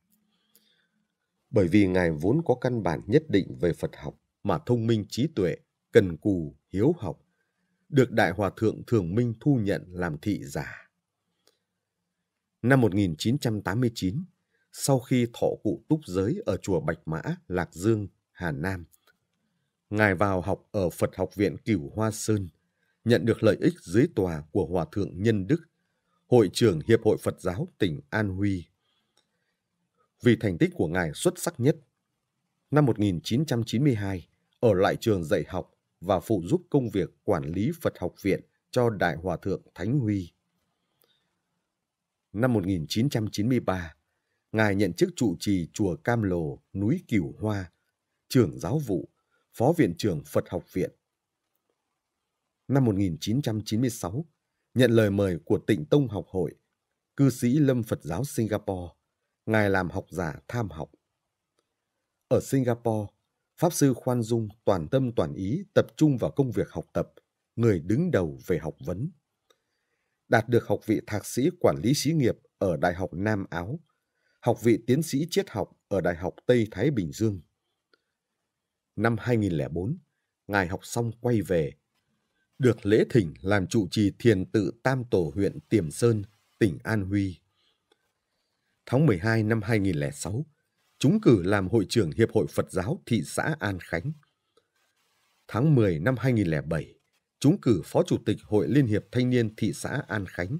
Bởi vì Ngài vốn có căn bản nhất định về Phật học mà thông minh trí tuệ, cần cù, hiếu học, được Đại Hòa Thượng Thường Minh thu nhận làm thị giả. Năm 1989, sau khi thọ cụ túc giới ở chùa Bạch Mã, Lạc Dương, Hà Nam. Ngài vào học ở Phật học viện Cửu Hoa Sơn, nhận được lợi ích dưới tòa của Hòa Thượng Nhân Đức, Hội trưởng Hiệp hội Phật giáo tỉnh An Huy. Vì thành tích của Ngài xuất sắc nhất, năm 1992, ở lại trường dạy học và phụ giúp công việc quản lý Phật học viện cho Đại Hòa Thượng Thánh Huy. Năm 1993, Ngài nhận chức trụ trì Chùa Cam Lồ, núi Cửu Hoa, trưởng giáo vụ, phó viện trưởng Phật học viện. Năm 1996, nhận lời mời của Tịnh Tông học hội, cư sĩ Lâm Phật giáo Singapore, ngài làm học giả tham học. Ở Singapore, Pháp sư Khoan Dung toàn tâm toàn ý tập trung vào công việc học tập, người đứng đầu về học vấn. Đạt được học vị thạc sĩ quản lý xí nghiệp ở Đại học Nam Áo, học vị tiến sĩ triết học ở Đại học Tây Thái Bình Dương năm 2004, ngài học xong quay về. Được lễ thỉnh làm trụ trì thiền tự Tam Tổ huyện Tiềm Sơn, tỉnh An Huy. Tháng 12 năm 2006, chúng cử làm hội trưởng Hiệp hội Phật giáo thị xã An Khánh. Tháng 10 năm 2007, chúng cử Phó Chủ tịch Hội Liên hiệp Thanh niên thị xã An Khánh.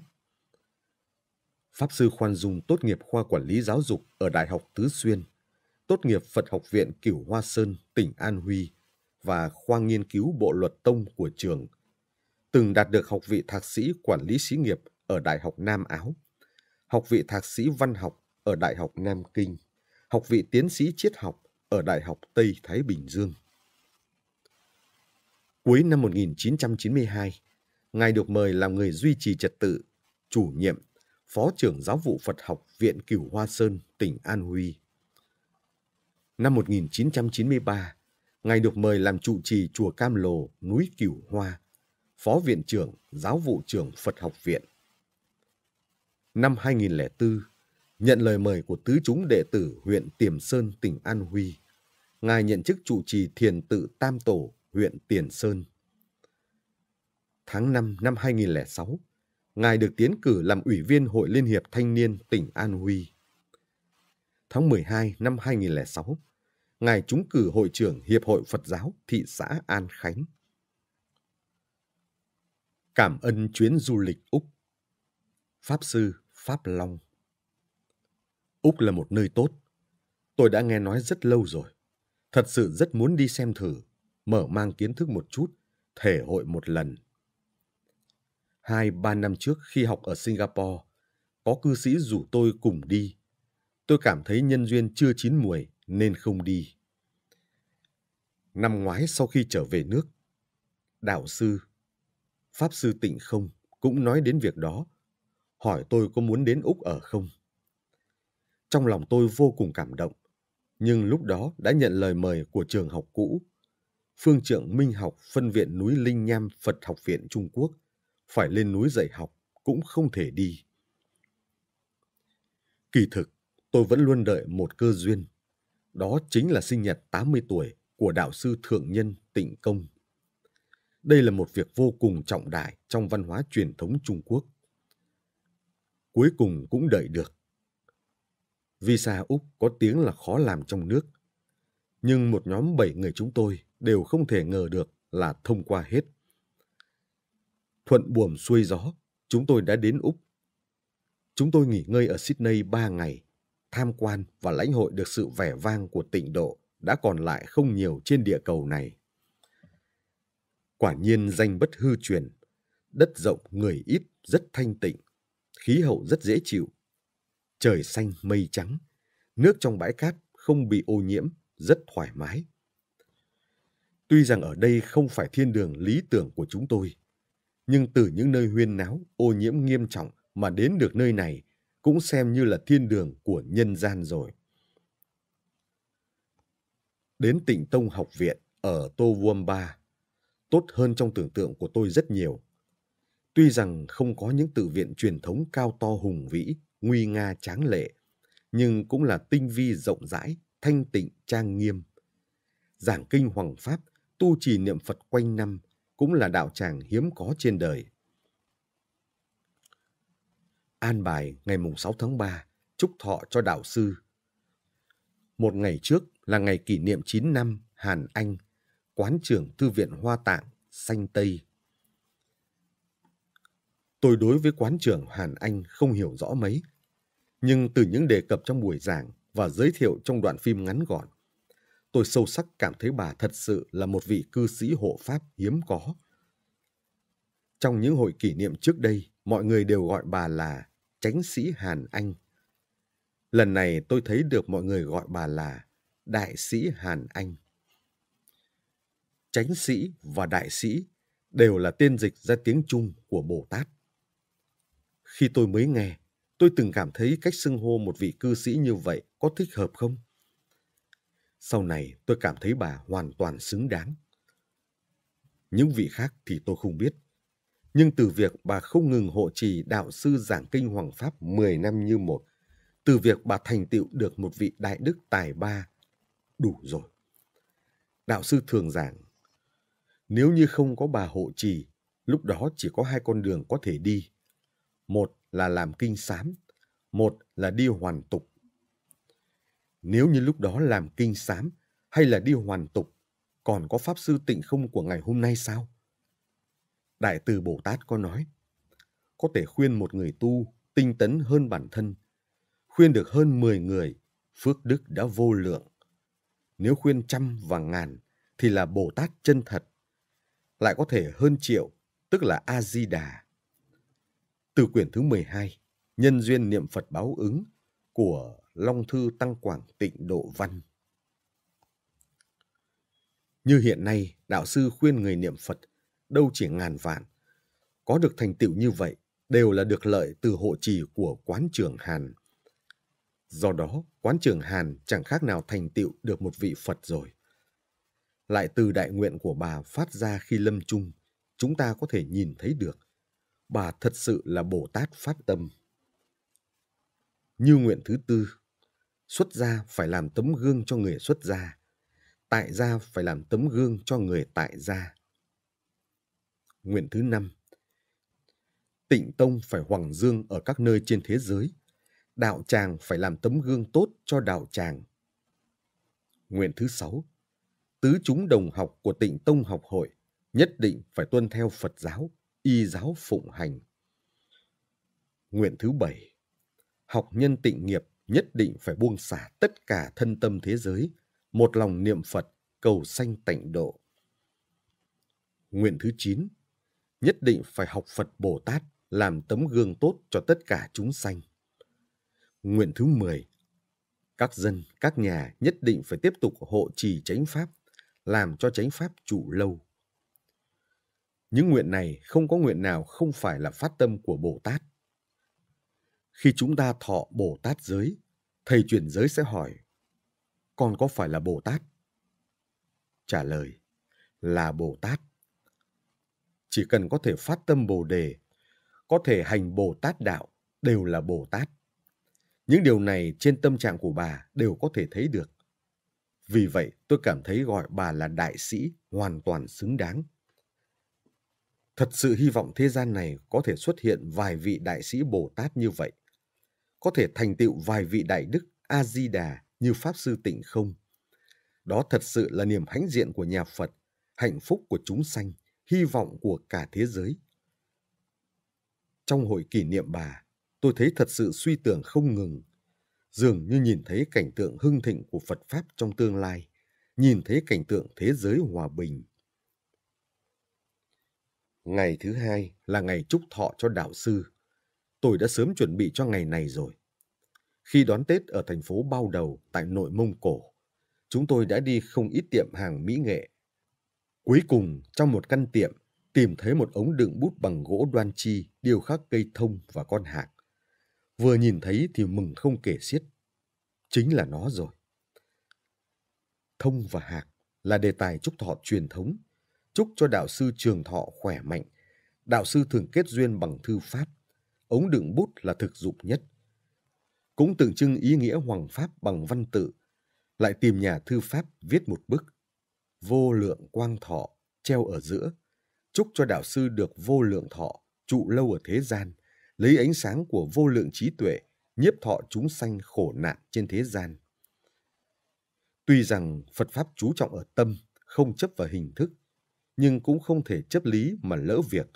Pháp sư Khoan Dung tốt nghiệp khoa quản lý giáo dục ở Đại học Tứ Xuyên – tốt nghiệp Phật học viện Cửu Hoa Sơn, tỉnh An Huy và khoa nghiên cứu bộ luật tông của trường, từng đạt được học vị thạc sĩ quản lý xí nghiệp ở Đại học Nam Áo, học vị thạc sĩ văn học ở Đại học Nam Kinh, học vị tiến sĩ triết học ở Đại học Tây Thái Bình Dương. Cuối năm 1992, Ngài được mời làm người duy trì trật tự, chủ nhiệm, Phó trưởng Giáo vụ Phật học Viện Cửu Hoa Sơn, tỉnh An Huy Năm 1993, ngài được mời làm trụ trì chùa Cam Lồ, núi Cửu Hoa, phó viện trưởng, giáo vụ trưởng Phật học viện. Năm 2004, nhận lời mời của tứ chúng đệ tử huyện Tiềm Sơn, tỉnh An Huy, ngài nhận chức trụ trì thiền tự Tam Tổ, huyện Tiền Sơn. Tháng 5 năm 2006, ngài được tiến cử làm ủy viên Hội Liên hiệp Thanh niên tỉnh An Huy tháng 12 năm 2006, Ngài trúng cử hội trưởng Hiệp hội Phật giáo thị xã An Khánh. Cảm ơn chuyến du lịch Úc Pháp Sư Pháp Long Úc là một nơi tốt. Tôi đã nghe nói rất lâu rồi. Thật sự rất muốn đi xem thử, mở mang kiến thức một chút, thể hội một lần. Hai, ba năm trước khi học ở Singapore, có cư sĩ rủ tôi cùng đi Tôi cảm thấy nhân duyên chưa chín mùi nên không đi. Năm ngoái sau khi trở về nước, đạo sư, pháp sư Tịnh Không cũng nói đến việc đó, hỏi tôi có muốn đến Úc ở không. Trong lòng tôi vô cùng cảm động, nhưng lúc đó đã nhận lời mời của trường học cũ, phương trưởng Minh học phân viện núi Linh Nham Phật học viện Trung Quốc, phải lên núi dạy học cũng không thể đi. Kỳ thực, tôi vẫn luôn đợi một cơ duyên. Đó chính là sinh nhật 80 tuổi của đạo sư thượng nhân Tịnh Công. Đây là một việc vô cùng trọng đại trong văn hóa truyền thống Trung Quốc. Cuối cùng cũng đợi được. Visa Úc có tiếng là khó làm trong nước. Nhưng một nhóm 7 người chúng tôi đều không thể ngờ được là thông qua hết. Thuận buồm xuôi gió, chúng tôi đã đến Úc. Chúng tôi nghỉ ngơi ở Sydney 3 ngày tham quan và lãnh hội được sự vẻ vang của tịnh độ đã còn lại không nhiều trên địa cầu này. Quả nhiên danh bất hư truyền, đất rộng người ít rất thanh tịnh, khí hậu rất dễ chịu, trời xanh mây trắng, nước trong bãi cát không bị ô nhiễm, rất thoải mái. Tuy rằng ở đây không phải thiên đường lý tưởng của chúng tôi, nhưng từ những nơi huyên náo, ô nhiễm nghiêm trọng mà đến được nơi này cũng xem như là thiên đường của nhân gian rồi. Đến tỉnh Tông học viện ở Tô Vuông Ba, tốt hơn trong tưởng tượng của tôi rất nhiều. Tuy rằng không có những tự viện truyền thống cao to hùng vĩ, nguy nga tráng lệ, nhưng cũng là tinh vi rộng rãi, thanh tịnh trang nghiêm. Giảng kinh hoàng pháp, tu trì niệm Phật quanh năm cũng là đạo tràng hiếm có trên đời – an bài ngày mùng 6 tháng 3, chúc thọ cho đạo sư. Một ngày trước là ngày kỷ niệm 9 năm Hàn Anh, quán trưởng Thư viện Hoa Tạng, Xanh Tây. Tôi đối với quán trưởng Hàn Anh không hiểu rõ mấy, nhưng từ những đề cập trong buổi giảng và giới thiệu trong đoạn phim ngắn gọn, tôi sâu sắc cảm thấy bà thật sự là một vị cư sĩ hộ pháp hiếm có. Trong những hội kỷ niệm trước đây, mọi người đều gọi bà là Tránh sĩ Hàn Anh. Lần này tôi thấy được mọi người gọi bà là Đại sĩ Hàn Anh. Tránh sĩ và đại sĩ đều là tiên dịch ra tiếng Trung của Bồ Tát. Khi tôi mới nghe, tôi từng cảm thấy cách xưng hô một vị cư sĩ như vậy có thích hợp không? Sau này tôi cảm thấy bà hoàn toàn xứng đáng. Những vị khác thì tôi không biết nhưng từ việc bà không ngừng hộ trì đạo sư giảng kinh Hoàng Pháp 10 năm như một, từ việc bà thành tựu được một vị đại đức tài ba, đủ rồi. Đạo sư thường giảng, nếu như không có bà hộ trì, lúc đó chỉ có hai con đường có thể đi. Một là làm kinh sám, một là đi hoàn tục. Nếu như lúc đó làm kinh sám hay là đi hoàn tục, còn có pháp sư tịnh không của ngày hôm nay sao? Đại từ Bồ Tát có nói, có thể khuyên một người tu tinh tấn hơn bản thân, khuyên được hơn 10 người, phước đức đã vô lượng. Nếu khuyên trăm và ngàn thì là Bồ Tát chân thật, lại có thể hơn triệu, tức là A-di-đà. Từ quyển thứ 12, Nhân duyên niệm Phật báo ứng của Long Thư Tăng Quảng Tịnh Độ Văn. Như hiện nay, đạo sư khuyên người niệm Phật đâu chỉ ngàn vạn. Có được thành tựu như vậy đều là được lợi từ hộ trì của quán trưởng Hàn. Do đó, quán trưởng Hàn chẳng khác nào thành tựu được một vị Phật rồi. Lại từ đại nguyện của bà phát ra khi lâm chung, chúng ta có thể nhìn thấy được. Bà thật sự là Bồ Tát phát tâm. Như nguyện thứ tư, xuất gia phải làm tấm gương cho người xuất gia, tại gia phải làm tấm gương cho người tại gia nguyện thứ năm. Tịnh Tông phải hoàng dương ở các nơi trên thế giới. Đạo tràng phải làm tấm gương tốt cho đạo tràng. Nguyện thứ sáu. Tứ chúng đồng học của tịnh Tông học hội nhất định phải tuân theo Phật giáo, y giáo phụng hành. Nguyện thứ bảy. Học nhân tịnh nghiệp nhất định phải buông xả tất cả thân tâm thế giới, một lòng niệm Phật, cầu sanh tịnh độ. Nguyện thứ chín nhất định phải học Phật Bồ Tát làm tấm gương tốt cho tất cả chúng sanh. Nguyện thứ 10. Các dân, các nhà nhất định phải tiếp tục hộ trì chánh pháp, làm cho chánh pháp trụ lâu. Những nguyện này không có nguyện nào không phải là phát tâm của Bồ Tát. Khi chúng ta thọ Bồ Tát giới, thầy chuyển giới sẽ hỏi, con có phải là Bồ Tát? Trả lời, là Bồ Tát chỉ cần có thể phát tâm bồ đề có thể hành bồ tát đạo đều là bồ tát những điều này trên tâm trạng của bà đều có thể thấy được vì vậy tôi cảm thấy gọi bà là đại sĩ hoàn toàn xứng đáng thật sự hy vọng thế gian này có thể xuất hiện vài vị đại sĩ bồ tát như vậy có thể thành tựu vài vị đại đức a di đà như pháp sư tịnh không đó thật sự là niềm hãnh diện của nhà phật hạnh phúc của chúng sanh hy vọng của cả thế giới. Trong hội kỷ niệm bà, tôi thấy thật sự suy tưởng không ngừng, dường như nhìn thấy cảnh tượng hưng thịnh của Phật Pháp trong tương lai, nhìn thấy cảnh tượng thế giới hòa bình. Ngày thứ hai là ngày chúc thọ cho đạo sư. Tôi đã sớm chuẩn bị cho ngày này rồi. Khi đón Tết ở thành phố Bao Đầu tại nội Mông Cổ, chúng tôi đã đi không ít tiệm hàng mỹ nghệ Cuối cùng, trong một căn tiệm, tìm thấy một ống đựng bút bằng gỗ đoan chi, điêu khắc cây thông và con hạc. Vừa nhìn thấy thì mừng không kể xiết. Chính là nó rồi. Thông và hạc là đề tài chúc thọ truyền thống, chúc cho đạo sư trường thọ khỏe mạnh. Đạo sư thường kết duyên bằng thư pháp. Ống đựng bút là thực dụng nhất. Cũng tượng trưng ý nghĩa hoàng pháp bằng văn tự. Lại tìm nhà thư pháp viết một bức vô lượng quang thọ treo ở giữa chúc cho đạo sư được vô lượng thọ trụ lâu ở thế gian lấy ánh sáng của vô lượng trí tuệ nhiếp thọ chúng sanh khổ nạn trên thế gian tuy rằng phật pháp chú trọng ở tâm không chấp vào hình thức nhưng cũng không thể chấp lý mà lỡ việc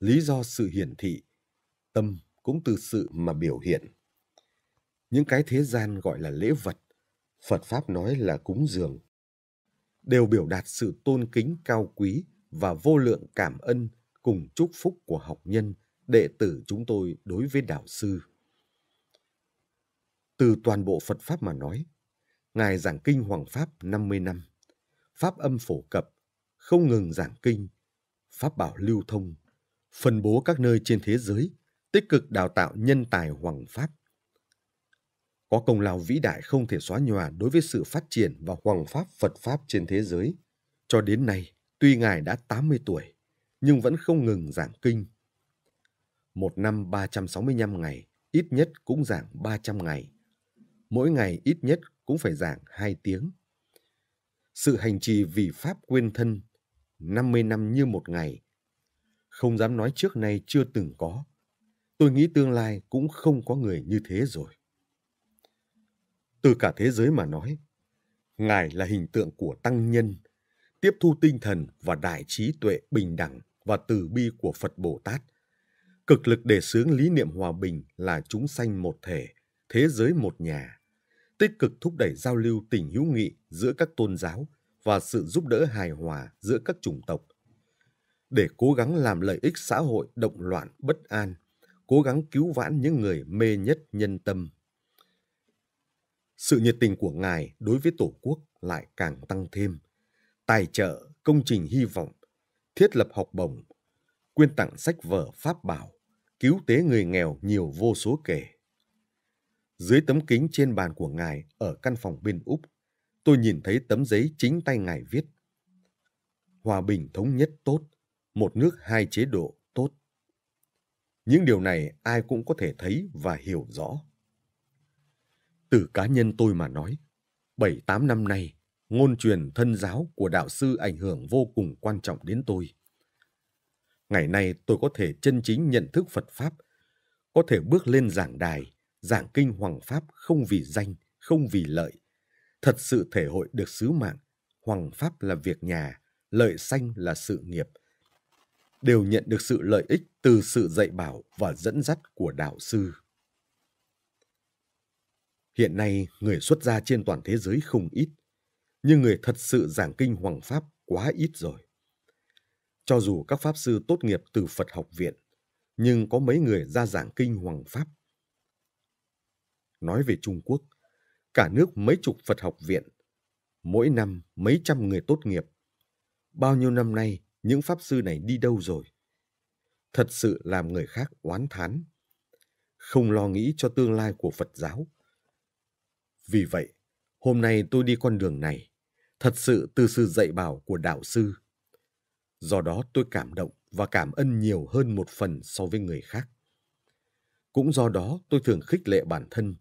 lý do sự hiển thị tâm cũng từ sự mà biểu hiện những cái thế gian gọi là lễ vật phật pháp nói là cúng dường đều biểu đạt sự tôn kính cao quý và vô lượng cảm ơn cùng chúc phúc của học nhân, đệ tử chúng tôi đối với đạo sư. Từ toàn bộ Phật Pháp mà nói, Ngài giảng kinh Hoàng Pháp 50 năm, Pháp âm phổ cập, không ngừng giảng kinh, Pháp bảo lưu thông, phân bố các nơi trên thế giới, tích cực đào tạo nhân tài Hoàng Pháp, có công lao vĩ đại không thể xóa nhòa đối với sự phát triển và hoàng pháp Phật Pháp trên thế giới. Cho đến nay, tuy Ngài đã 80 tuổi, nhưng vẫn không ngừng giảng kinh. Một năm 365 ngày, ít nhất cũng giảng 300 ngày. Mỗi ngày ít nhất cũng phải giảng 2 tiếng. Sự hành trì vì Pháp quên thân, 50 năm như một ngày. Không dám nói trước nay chưa từng có. Tôi nghĩ tương lai cũng không có người như thế rồi từ cả thế giới mà nói ngài là hình tượng của tăng nhân tiếp thu tinh thần và đại trí tuệ bình đẳng và từ bi của phật bồ tát cực lực để sướng lý niệm hòa bình là chúng sanh một thể thế giới một nhà tích cực thúc đẩy giao lưu tình hữu nghị giữa các tôn giáo và sự giúp đỡ hài hòa giữa các chủng tộc để cố gắng làm lợi ích xã hội động loạn bất an cố gắng cứu vãn những người mê nhất nhân tâm sự nhiệt tình của ngài đối với tổ quốc lại càng tăng thêm tài trợ công trình hy vọng thiết lập học bổng quyên tặng sách vở pháp bảo cứu tế người nghèo nhiều vô số kể dưới tấm kính trên bàn của ngài ở căn phòng bên úc tôi nhìn thấy tấm giấy chính tay ngài viết hòa bình thống nhất tốt một nước hai chế độ tốt những điều này ai cũng có thể thấy và hiểu rõ từ cá nhân tôi mà nói, 7-8 năm nay, ngôn truyền thân giáo của đạo sư ảnh hưởng vô cùng quan trọng đến tôi. Ngày nay tôi có thể chân chính nhận thức Phật Pháp, có thể bước lên giảng đài, giảng kinh hoàng Pháp không vì danh, không vì lợi. Thật sự thể hội được sứ mạng, hoàng Pháp là việc nhà, lợi sanh là sự nghiệp. Đều nhận được sự lợi ích từ sự dạy bảo và dẫn dắt của đạo sư. Hiện nay, người xuất gia trên toàn thế giới không ít, nhưng người thật sự giảng kinh hoàng pháp quá ít rồi. Cho dù các pháp sư tốt nghiệp từ Phật học viện, nhưng có mấy người ra giảng kinh hoàng pháp. Nói về Trung Quốc, cả nước mấy chục Phật học viện, mỗi năm mấy trăm người tốt nghiệp. Bao nhiêu năm nay, những pháp sư này đi đâu rồi? Thật sự làm người khác oán thán. Không lo nghĩ cho tương lai của Phật giáo – vì vậy, hôm nay tôi đi con đường này, thật sự từ sự dạy bảo của đạo sư. Do đó tôi cảm động và cảm ơn nhiều hơn một phần so với người khác. Cũng do đó tôi thường khích lệ bản thân,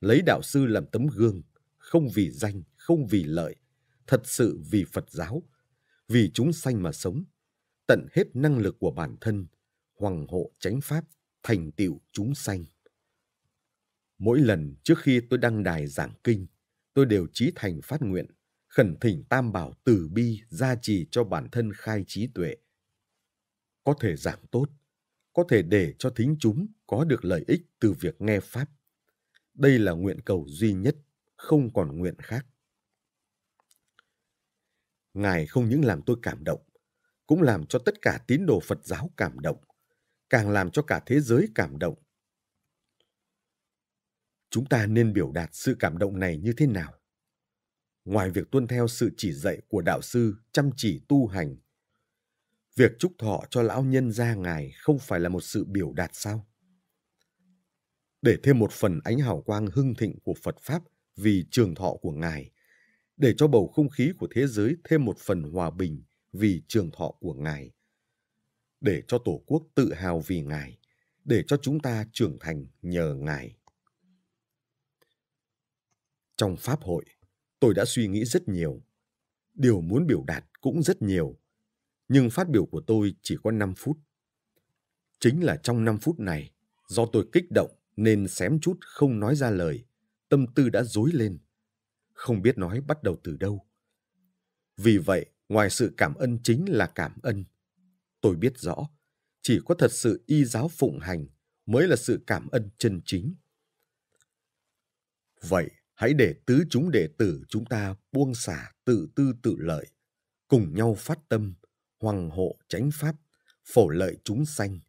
lấy đạo sư làm tấm gương, không vì danh, không vì lợi, thật sự vì Phật giáo, vì chúng sanh mà sống, tận hết năng lực của bản thân, hoàng hộ chánh pháp, thành tựu chúng sanh. Mỗi lần trước khi tôi đăng đài giảng kinh, tôi đều trí thành phát nguyện, khẩn thỉnh Tam Bảo từ bi gia trì cho bản thân khai trí tuệ. Có thể giảng tốt, có thể để cho thính chúng có được lợi ích từ việc nghe Pháp. Đây là nguyện cầu duy nhất, không còn nguyện khác. Ngài không những làm tôi cảm động, cũng làm cho tất cả tín đồ Phật giáo cảm động, càng làm cho cả thế giới cảm động chúng ta nên biểu đạt sự cảm động này như thế nào ngoài việc tuân theo sự chỉ dạy của đạo sư chăm chỉ tu hành việc chúc thọ cho lão nhân gia ngài không phải là một sự biểu đạt sao để thêm một phần ánh hào quang hưng thịnh của phật pháp vì trường thọ của ngài để cho bầu không khí của thế giới thêm một phần hòa bình vì trường thọ của ngài để cho tổ quốc tự hào vì ngài để cho chúng ta trưởng thành nhờ ngài trong pháp hội tôi đã suy nghĩ rất nhiều điều muốn biểu đạt cũng rất nhiều nhưng phát biểu của tôi chỉ có 5 phút. Chính là trong 5 phút này, do tôi kích động nên xém chút không nói ra lời, tâm tư đã rối lên, không biết nói bắt đầu từ đâu. Vì vậy, ngoài sự cảm ơn chính là cảm ơn. Tôi biết rõ, chỉ có thật sự y giáo phụng hành mới là sự cảm ân chân chính. Vậy, hãy để tứ chúng đệ tử chúng ta buông xả tự tư tự lợi, cùng nhau phát tâm, hoàng hộ chánh pháp, phổ lợi chúng sanh.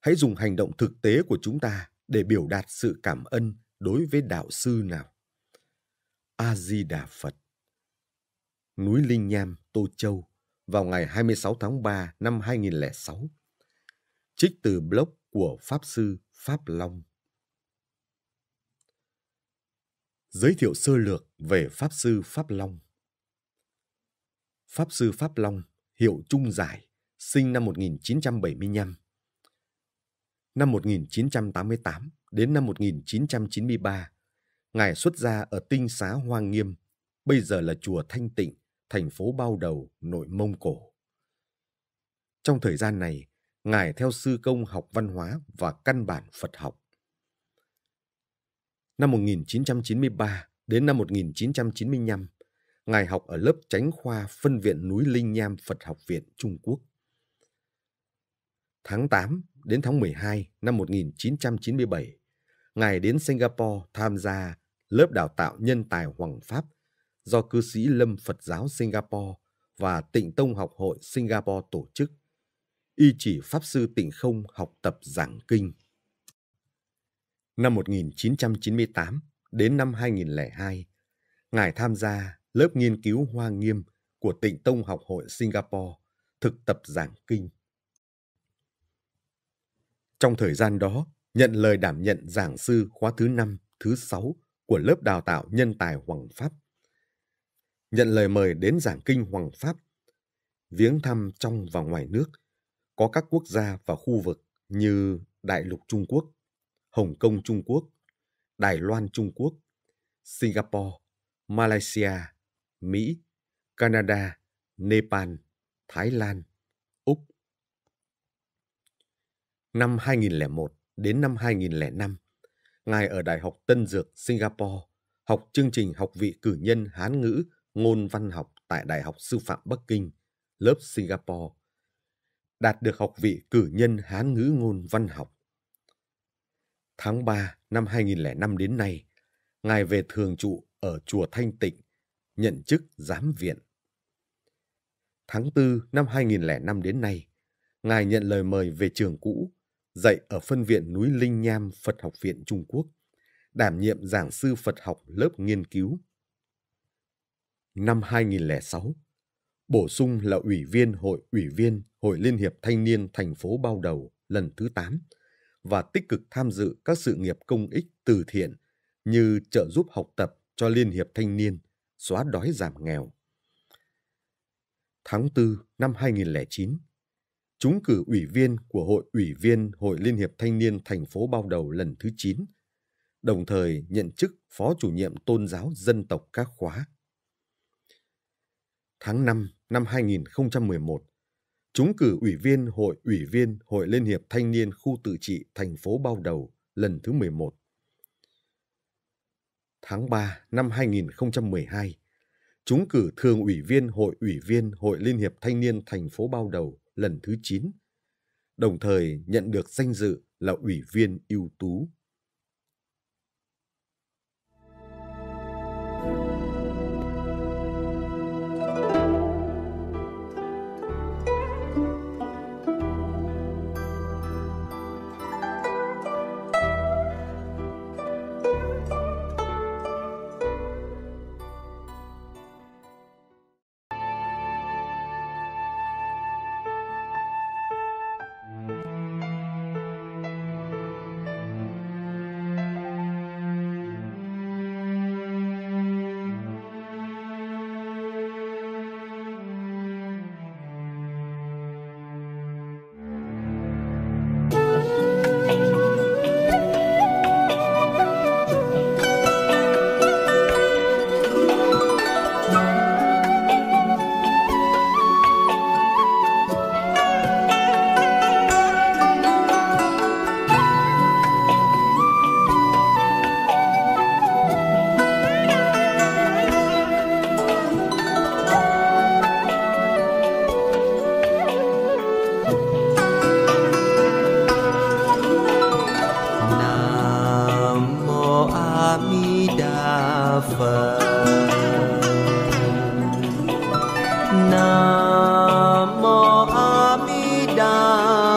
Hãy dùng hành động thực tế của chúng ta để biểu đạt sự cảm ơn đối với đạo sư nào. A Di Đà Phật. Núi Linh Nham, Tô Châu, vào ngày 26 tháng 3 năm 2006. Trích từ blog của Pháp sư Pháp Long. Giới thiệu sơ lược về Pháp Sư Pháp Long Pháp Sư Pháp Long, hiệu Trung Giải, sinh năm 1975. Năm 1988 đến năm 1993, Ngài xuất gia ở tinh xá Hoang Nghiêm, bây giờ là chùa Thanh Tịnh, thành phố Bao Đầu, nội Mông Cổ. Trong thời gian này, Ngài theo sư công học văn hóa và căn bản Phật học. Năm 1993 đến năm 1995, Ngài học ở lớp tránh khoa phân viện núi Linh Nham Phật học viện Trung Quốc. Tháng 8 đến tháng 12 năm 1997, Ngài đến Singapore tham gia lớp đào tạo nhân tài Hoàng Pháp do cư sĩ Lâm Phật giáo Singapore và Tịnh Tông Học hội Singapore tổ chức. Y chỉ Pháp Sư Tịnh Không học tập giảng kinh. Năm 1998 đến năm 2002, Ngài tham gia lớp nghiên cứu hoa nghiêm của Tịnh Tông Học hội Singapore, thực tập giảng kinh. Trong thời gian đó, nhận lời đảm nhận giảng sư khóa thứ 5, thứ 6 của lớp đào tạo nhân tài Hoàng Pháp. Nhận lời mời đến giảng kinh Hoàng Pháp, viếng thăm trong và ngoài nước, có các quốc gia và khu vực như Đại lục Trung Quốc, Hồng Kông Trung Quốc, Đài Loan Trung Quốc, Singapore, Malaysia, Mỹ, Canada, Nepal, Thái Lan, Úc. Năm 2001 đến năm 2005, Ngài ở Đại học Tân Dược, Singapore, học chương trình học vị cử nhân Hán ngữ ngôn văn học tại Đại học Sư phạm Bắc Kinh, lớp Singapore. Đạt được học vị cử nhân Hán ngữ ngôn văn học. Tháng 3 năm 2005 đến nay, Ngài về thường trụ ở Chùa Thanh Tịnh, nhận chức giám viện. Tháng 4 năm 2005 đến nay, Ngài nhận lời mời về trường cũ, dạy ở phân viện núi Linh Nham Phật học viện Trung Quốc, đảm nhiệm giảng sư Phật học lớp nghiên cứu. Năm 2006, bổ sung là ủy viên Hội ủy viên Hội Liên hiệp Thanh niên thành phố Bao Đầu lần thứ 8 và tích cực tham dự các sự nghiệp công ích từ thiện như trợ giúp học tập cho Liên hiệp Thanh niên, xóa đói giảm nghèo. Tháng 4 năm 2009, chúng cử ủy viên của Hội ủy viên Hội Liên hiệp Thanh niên thành phố Bao Đầu lần thứ 9, đồng thời nhận chức Phó chủ nhiệm tôn giáo dân tộc các khóa. Tháng 5 năm 2011, Chúng cử ủy viên Hội ủy viên Hội Liên hiệp Thanh niên khu tự trị thành phố Bao Đầu lần thứ 11. Tháng 3 năm 2012, chúng cử thường ủy viên Hội ủy viên Hội Liên hiệp Thanh niên thành phố Bao Đầu lần thứ 9, đồng thời nhận được danh dự là ủy viên ưu tú.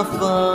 Fun.